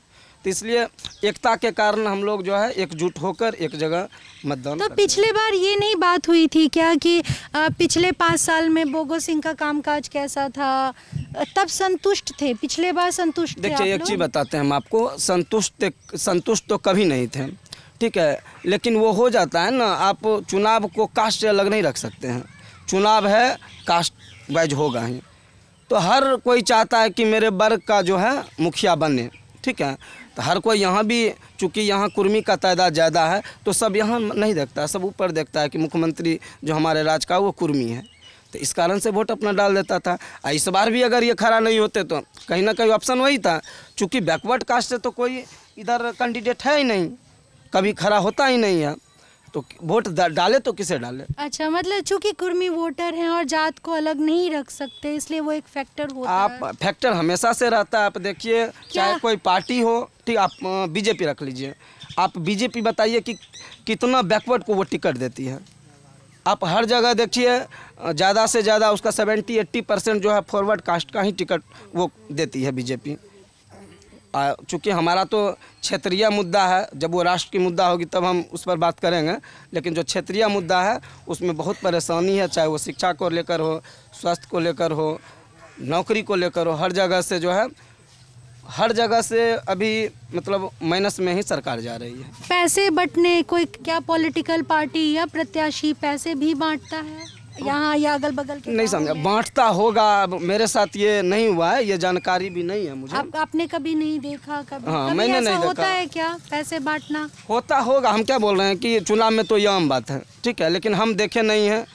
तो इसलिए एकता के कारण हम लोग जो है एकजुट होकर एक जगह मतदान तो पिछले बार ये नहीं बात हुई थी क्या कि पिछले पाँच साल में बोगो सिंह का कामकाज कैसा था तब संतुष्ट थे पिछले बार संतुष्ट देखिए एक चीज़ बताते हैं हम आपको संतुष्ट संतुष्ट तो कभी नहीं थे ठीक है लेकिन वो हो जाता है ना आप चुनाव को कास्ट से अलग नहीं रख सकते हैं चुनाव है कास्ट वाइज होगा ही तो हर कोई चाहता है कि मेरे वर्ग का जो है मुखिया बने ठीक है तो हर कोई यहाँ भी चूँकि यहाँ कुर्मी का तादाद ज़्यादा है तो सब यहाँ नहीं देखता सब ऊपर देखता है कि मुख्यमंत्री जो हमारे राज का वो कुर्मी है तो इस कारण से वोट अपना डाल देता था और इस बार भी अगर ये खड़ा नहीं होते तो कहीं ना कहीं ऑप्शन वही था चूँकि बैकवर्ड कास्ट से तो कोई इधर कैंडिडेट है ही नहीं कभी खड़ा होता ही नहीं है तो वोट डाले तो किसे डाले अच्छा मतलब चूंकि कुर्मी वोटर हैं और जात को अलग नहीं रख सकते इसलिए वो एक फैक्टर होता आप है। फैक्टर हमेशा से रहता है आप देखिए चाहे कोई पार्टी हो ठीक आप बीजेपी रख लीजिए आप बीजेपी बताइए कि कितना बैकवर्ड को वो टिकट देती है आप हर जगह देखिए ज़्यादा से ज़्यादा उसका सेवेंटी एट्टी परसेंट जो है फॉरवर्ड कास्ट का ही टिकट वो देती है बीजेपी चूँकि हमारा तो क्षेत्रीय मुद्दा है जब वो राष्ट्र की मुद्दा होगी तब हम उस पर बात करेंगे लेकिन जो क्षेत्रीय मुद्दा है उसमें बहुत परेशानी है चाहे वो शिक्षा को लेकर हो स्वास्थ्य को लेकर हो नौकरी को लेकर हो हर जगह से जो है हर जगह से अभी मतलब माइनस में ही सरकार जा रही है पैसे बंटने कोई क्या पॉलिटिकल पार्टी या प्रत्याशी पैसे भी बांटता है यहाँ या अगल बगल के नहीं समझा बांटता होगा मेरे साथ ये नहीं हुआ है ये जानकारी भी नहीं है मुझे आप, आपने कभी नहीं देखा कभी, हाँ, कभी मैंने ऐसा नहीं होता है क्या पैसे बांटना होता होगा हम क्या बोल रहे हैं कि चुनाव में तो ये आम बात है ठीक है लेकिन हम देखे नहीं है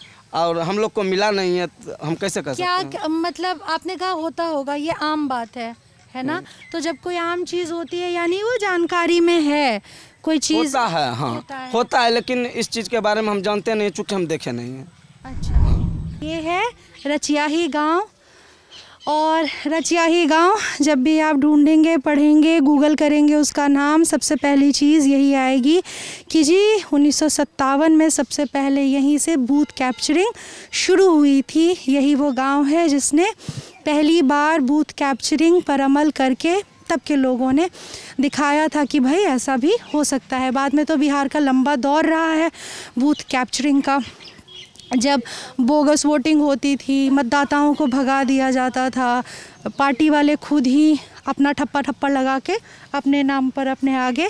और हम लोग को मिला नहीं है तो हम कैसे कर क्या सकते हैं? मतलब आपने कहा होता होगा ये आम बात है है ना हम्म। तो जब कोई आम चीज होती है यानी वो जानकारी में है कोई चीज होता है हाँ होता है, होता है लेकिन इस चीज के बारे में हम जानते नहीं चूंकि हम देखे नहीं है अच्छा ये है रचियाही गांव और रचियाही गांव जब भी आप ढूंढेंगे पढ़ेंगे गूगल करेंगे उसका नाम सबसे पहली चीज़ यही आएगी कि जी उन्नीस में सबसे पहले यहीं से बूथ कैप्चरिंग शुरू हुई थी यही वो गांव है जिसने पहली बार बूथ कैप्चरिंग पर अमल करके तब के लोगों ने दिखाया था कि भाई ऐसा भी हो सकता है बाद में तो बिहार का लंबा दौर रहा है बूथ कैप्चरिंग का जब बोगस वोटिंग होती थी मतदाताओं को भगा दिया जाता था पार्टी वाले खुद ही अपना ठप्पा ठप्पा लगा के अपने नाम पर अपने आगे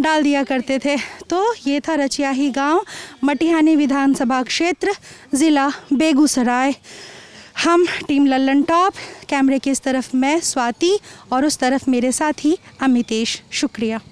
डाल दिया करते थे तो ये था रचियाही गांव मटिहानी विधानसभा क्षेत्र ज़िला बेगूसराय हम टीम लल्लन टॉप कैमरे की इस तरफ मैं स्वाति और उस तरफ मेरे साथी अमितेश शुक्रिया